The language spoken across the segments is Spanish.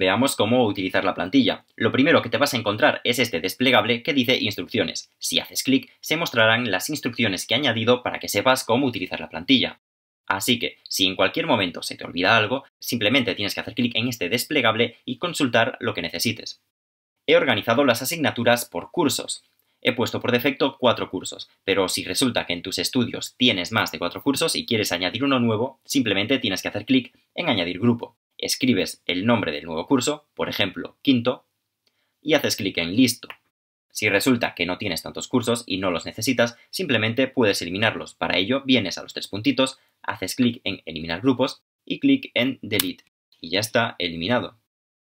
Veamos cómo utilizar la plantilla. Lo primero que te vas a encontrar es este desplegable que dice instrucciones. Si haces clic, se mostrarán las instrucciones que he añadido para que sepas cómo utilizar la plantilla. Así que, si en cualquier momento se te olvida algo, simplemente tienes que hacer clic en este desplegable y consultar lo que necesites. He organizado las asignaturas por cursos. He puesto por defecto cuatro cursos, pero si resulta que en tus estudios tienes más de cuatro cursos y quieres añadir uno nuevo, simplemente tienes que hacer clic en añadir grupo escribes el nombre del nuevo curso, por ejemplo, quinto, y haces clic en listo. Si resulta que no tienes tantos cursos y no los necesitas, simplemente puedes eliminarlos. Para ello, vienes a los tres puntitos, haces clic en eliminar grupos y clic en delete. Y ya está eliminado.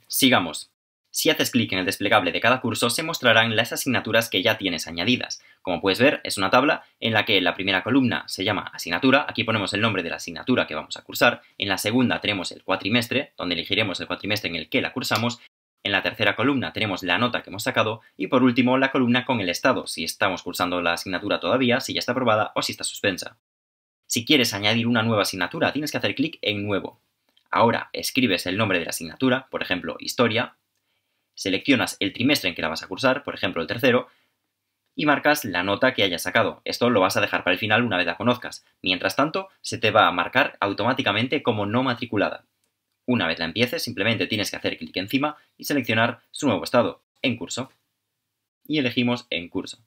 Sigamos. Si haces clic en el desplegable de cada curso, se mostrarán las asignaturas que ya tienes añadidas. Como puedes ver, es una tabla en la que la primera columna se llama asignatura, aquí ponemos el nombre de la asignatura que vamos a cursar, en la segunda tenemos el cuatrimestre, donde elegiremos el cuatrimestre en el que la cursamos, en la tercera columna tenemos la nota que hemos sacado y por último la columna con el estado, si estamos cursando la asignatura todavía, si ya está aprobada o si está suspensa. Si quieres añadir una nueva asignatura, tienes que hacer clic en Nuevo. Ahora escribes el nombre de la asignatura, por ejemplo, Historia, Seleccionas el trimestre en que la vas a cursar, por ejemplo el tercero, y marcas la nota que hayas sacado. Esto lo vas a dejar para el final una vez la conozcas. Mientras tanto, se te va a marcar automáticamente como no matriculada. Una vez la empieces, simplemente tienes que hacer clic encima y seleccionar su nuevo estado, en curso. Y elegimos en curso.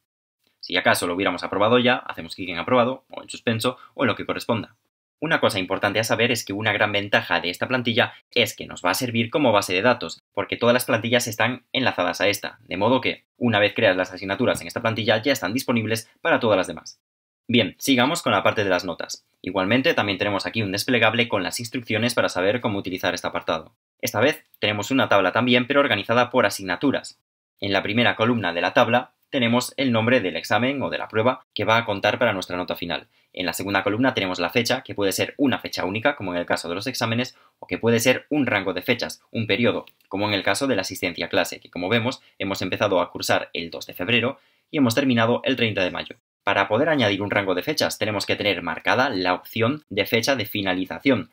Si acaso lo hubiéramos aprobado ya, hacemos clic en aprobado, o en suspenso, o en lo que corresponda. Una cosa importante a saber es que una gran ventaja de esta plantilla es que nos va a servir como base de datos, porque todas las plantillas están enlazadas a esta, de modo que, una vez creas las asignaturas en esta plantilla, ya están disponibles para todas las demás. Bien, sigamos con la parte de las notas. Igualmente, también tenemos aquí un desplegable con las instrucciones para saber cómo utilizar este apartado. Esta vez tenemos una tabla también, pero organizada por asignaturas. En la primera columna de la tabla tenemos el nombre del examen o de la prueba que va a contar para nuestra nota final. En la segunda columna tenemos la fecha, que puede ser una fecha única, como en el caso de los exámenes, o que puede ser un rango de fechas, un periodo, como en el caso de la asistencia a clase, que como vemos hemos empezado a cursar el 2 de febrero y hemos terminado el 30 de mayo. Para poder añadir un rango de fechas tenemos que tener marcada la opción de fecha de finalización.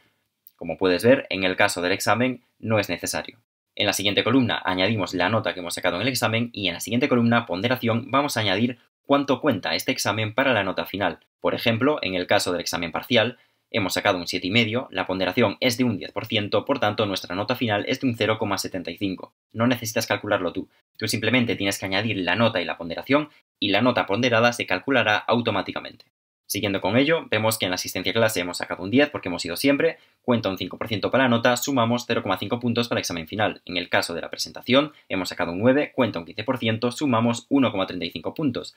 Como puedes ver, en el caso del examen no es necesario. En la siguiente columna añadimos la nota que hemos sacado en el examen y en la siguiente columna ponderación vamos a añadir cuánto cuenta este examen para la nota final. Por ejemplo, en el caso del examen parcial, hemos sacado un 7,5, la ponderación es de un 10%, por tanto nuestra nota final es de un 0,75. No necesitas calcularlo tú, tú simplemente tienes que añadir la nota y la ponderación y la nota ponderada se calculará automáticamente. Siguiendo con ello, vemos que en la asistencia a clase hemos sacado un 10 porque hemos ido siempre, cuenta un 5% para la nota, sumamos 0,5 puntos para el examen final. En el caso de la presentación, hemos sacado un 9, cuenta un 15%, sumamos 1,35 puntos.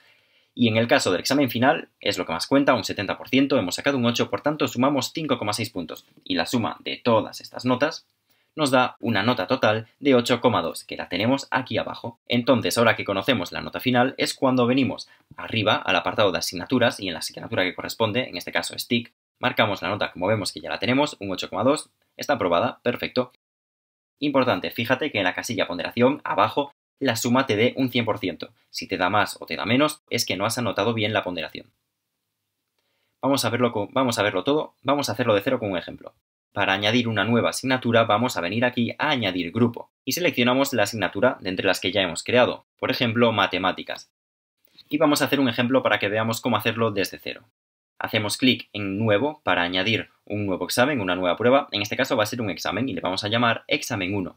Y en el caso del examen final, es lo que más cuenta, un 70%, hemos sacado un 8, por tanto sumamos 5,6 puntos. Y la suma de todas estas notas nos da una nota total de 8,2, que la tenemos aquí abajo. Entonces, ahora que conocemos la nota final, es cuando venimos arriba al apartado de asignaturas y en la asignatura que corresponde, en este caso stick marcamos la nota como vemos que ya la tenemos, un 8,2, está aprobada, perfecto. Importante, fíjate que en la casilla ponderación, abajo, la suma te dé un 100%. Si te da más o te da menos, es que no has anotado bien la ponderación. Vamos a verlo, vamos a verlo todo, vamos a hacerlo de cero con un ejemplo. Para añadir una nueva asignatura vamos a venir aquí a añadir grupo y seleccionamos la asignatura de entre las que ya hemos creado, por ejemplo matemáticas. Y vamos a hacer un ejemplo para que veamos cómo hacerlo desde cero. Hacemos clic en nuevo para añadir un nuevo examen, una nueva prueba, en este caso va a ser un examen y le vamos a llamar examen 1.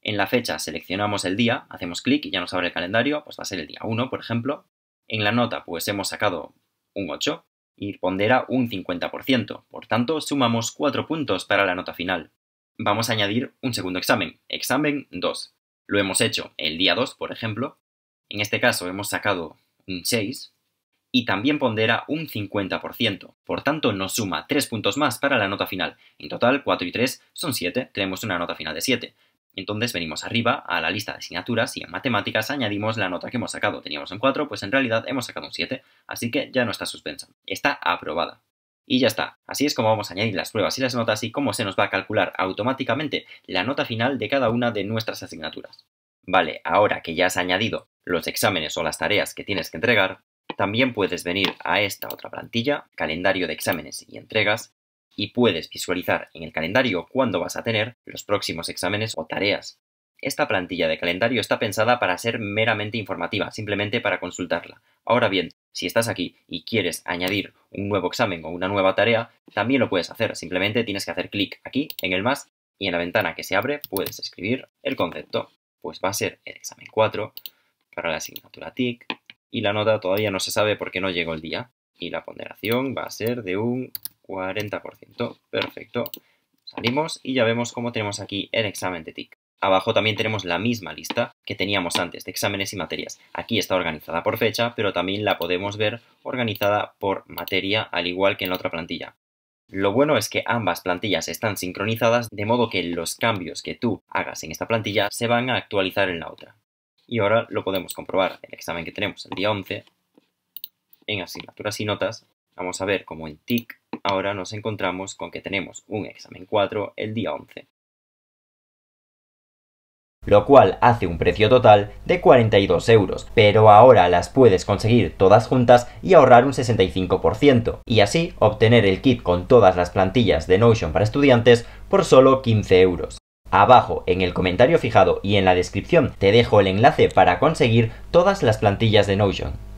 En la fecha seleccionamos el día, hacemos clic y ya nos abre el calendario, pues va a ser el día 1 por ejemplo. En la nota pues hemos sacado un 8 y pondera un 50%, por tanto sumamos 4 puntos para la nota final. Vamos a añadir un segundo examen, examen 2. Lo hemos hecho el día 2, por ejemplo. En este caso hemos sacado un 6 y también pondera un 50%, por tanto nos suma 3 puntos más para la nota final. En total 4 y 3 son 7, tenemos una nota final de 7. Entonces venimos arriba a la lista de asignaturas y en matemáticas añadimos la nota que hemos sacado. Teníamos un 4, pues en realidad hemos sacado un 7, así que ya no está suspensa, está aprobada. Y ya está, así es como vamos a añadir las pruebas y las notas y cómo se nos va a calcular automáticamente la nota final de cada una de nuestras asignaturas. Vale, ahora que ya has añadido los exámenes o las tareas que tienes que entregar, también puedes venir a esta otra plantilla, calendario de exámenes y entregas, y puedes visualizar en el calendario cuándo vas a tener los próximos exámenes o tareas. Esta plantilla de calendario está pensada para ser meramente informativa, simplemente para consultarla. Ahora bien, si estás aquí y quieres añadir un nuevo examen o una nueva tarea, también lo puedes hacer, simplemente tienes que hacer clic aquí en el más y en la ventana que se abre puedes escribir el concepto. Pues va a ser el examen 4 para la asignatura TIC y la nota todavía no se sabe porque no llegó el día y la ponderación va a ser de un 40%. Perfecto. Salimos y ya vemos cómo tenemos aquí el examen de TIC. Abajo también tenemos la misma lista que teníamos antes de exámenes y materias. Aquí está organizada por fecha, pero también la podemos ver organizada por materia, al igual que en la otra plantilla. Lo bueno es que ambas plantillas están sincronizadas, de modo que los cambios que tú hagas en esta plantilla se van a actualizar en la otra. Y ahora lo podemos comprobar. El examen que tenemos el día 11, en asignaturas y notas, Vamos a ver cómo en TIC ahora nos encontramos con que tenemos un examen 4 el día 11, lo cual hace un precio total de 42 euros, pero ahora las puedes conseguir todas juntas y ahorrar un 65%, y así obtener el kit con todas las plantillas de Notion para estudiantes por solo 15 euros. Abajo, en el comentario fijado y en la descripción, te dejo el enlace para conseguir todas las plantillas de Notion.